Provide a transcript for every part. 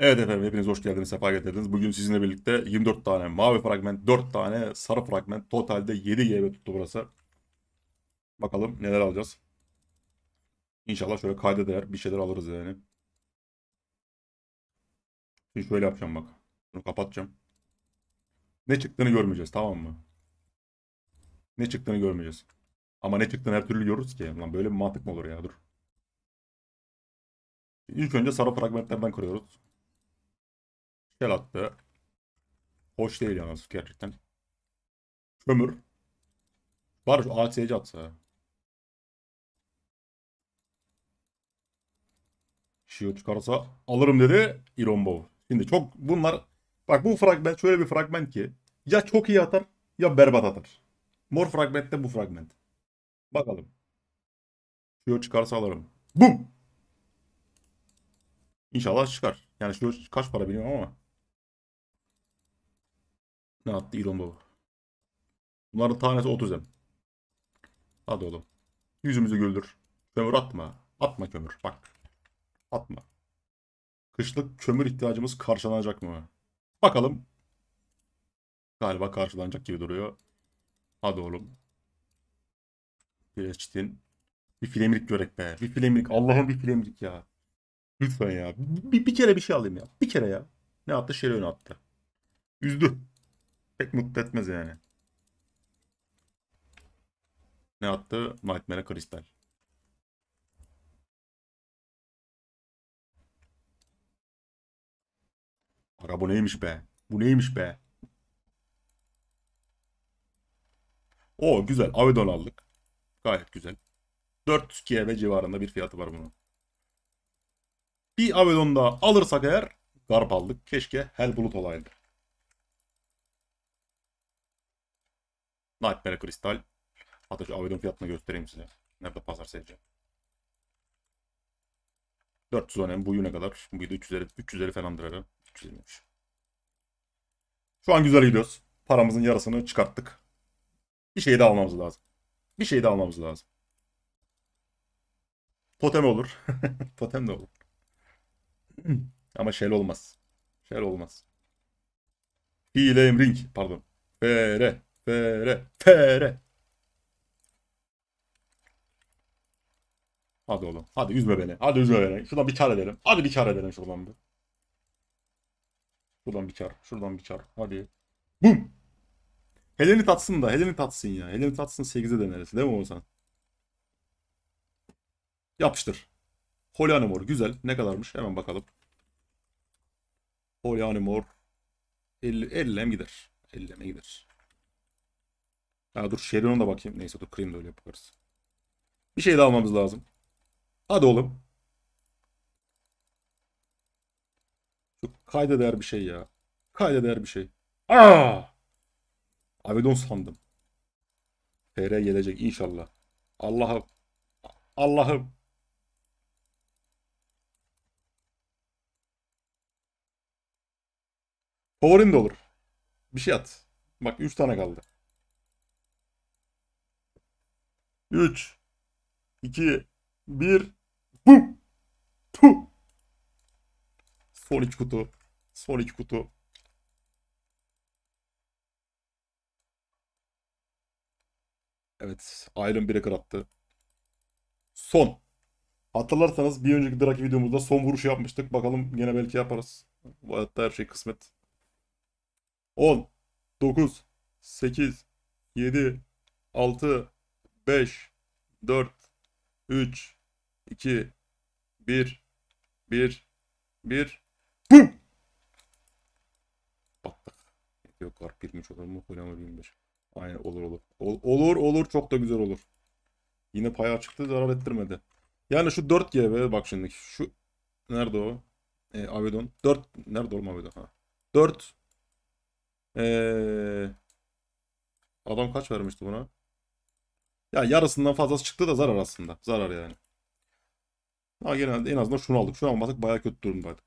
Evet efendim hepiniz hoş geldiniz, sefa getirdiniz. Bugün sizinle birlikte 24 tane mavi fragment, 4 tane sarı fragment. Totalde 7 GB tuttu burası. Bakalım neler alacağız. İnşallah şöyle kayda değer bir şeyler alırız yani. Şimdi şöyle yapacağım bak. Bunu kapatacağım. Ne çıktığını görmeyeceğiz tamam mı? Ne çıktığını görmeyeceğiz. Ama ne çıktığını her türlü görürüz ki. Lan böyle bir mantık mı olur ya dur. İlk önce sarı fragmentlerden kırıyoruz şel attı. Hoş değil yalnız gerçekten. Kömür. Var şu ATC atsa. Shio çıkarsa alırım dedi Iron Şimdi çok bunlar bak bu fragment şöyle bir fragment ki ya çok iyi atar ya berbat atar. Mor fragmentte bu fragment. Bakalım. Shio çıkarsa alırım. Bum. İnşallah çıkar. Yani şu kaç para bilmiyorum ama ne attı Elon Baba? Bunların tanesi 30 em. Hadi oğlum. Yüzümüzü güldür. Kömür atma. Atma kömür. Bak. Atma. Kışlık kömür ihtiyacımız karşılanacak mı? Bakalım. Galiba karşılanacak gibi duruyor. Hadi oğlum. Pireçtin. Bir filemirik görek be. Bir filemirik. Allah'ım bir filemirik ya. Lütfen ya. Bir, bir kere bir şey alayım ya. Bir kere ya. Ne attı? Şerion attı. Üzdü pek mutlu etmez yani. Ne attı? Nightmare Crystal. Ara bu neymiş be? Bu neymiş be? O güzel. Avedon aldık. Gayet güzel. 400 KV civarında bir fiyatı var bunun. Bir Avedon daha alırsak eğer garp aldık. Keşke her bulut olaydı. Nightmare Kristal. Hatta şu Avedon fiyatını göstereyim size. Nerede pazar seyirci. 400 önemli Bu ne kadar? Bu 300'leri 300 falandır herhalde. 300'liymiş. Şu an güzel gidiyoruz. Paramızın yarısını çıkarttık. Bir şey daha almamız lazım. Bir şey daha almamız lazım. Totem olur. Totem de olur. Ama şel olmaz. Şel olmaz. Hile Ring. Pardon. Fere. Fere. Fere. Hadi oğlum. Hadi üzme beni. Hadi üzme beni. Şuradan bir kar edelim. Hadi bir kar edelim şuradan bir. Şuradan bir kar. Şuradan bir kar. Hadi. Bum. Helen'i tatsın da. Helen'i tatsın ya. Helen'i tatsın 8'e deneriz. Değil mi Oğuzhan? Yapıştır. Holyanimor. Güzel. Ne kadarmış? Hemen bakalım. Holyanimor. 50, 50 gider. 50 gider. Ha dur Sherion'a da bakayım. Neyse dur Cream'de öyle yaparız. Bir şey daha almamız lazım. Hadi oğlum. Şu kaydeder bir şey ya. Kayda Kaydeder bir şey. Aa! Avedon sandım. FR gelecek inşallah. Allah'ım. Allah'ım. Favorin de olur. Bir şey at. Bak 3 tane kaldı. 3 2 1 Bum! Tu! Son iki kutu. Son iki kutu. Evet. Iron 1'e kırattı. Son. Hatırlarsanız bir önceki Draki videomuzda son vuruş yapmıştık. Bakalım yine belki yaparız. Bu hayatta her şey kısmet. 10 9 8 7 6 5, 4, 3, 2, 1, 1, 1. Bum! Battık. Yok var bilmiş olur mu? Hulama bilmiş. Aynen olur olur. Ol, olur olur çok da güzel olur. Yine paya çıktı zarar ettirmedi. Yani şu 4GB bak şimdi. Şu nerede o? E, Avedon. 4 nerede oğlum Avedon? Ha. 4 ee, adam kaç vermişti buna? Ya yarısından fazlası çıktı da zarar aslında. Zarar yani. Ama genelde en azından şunu aldık. Şu an almasak bayağı kötü durumdaydık.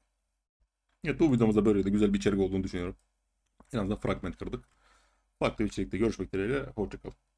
Evet bu videomuzda böyle de Güzel bir içerik olduğunu düşünüyorum. En azından fragment kırdık. Farklı bir içerikte görüşmek dileğiyle. Hoşçakalın.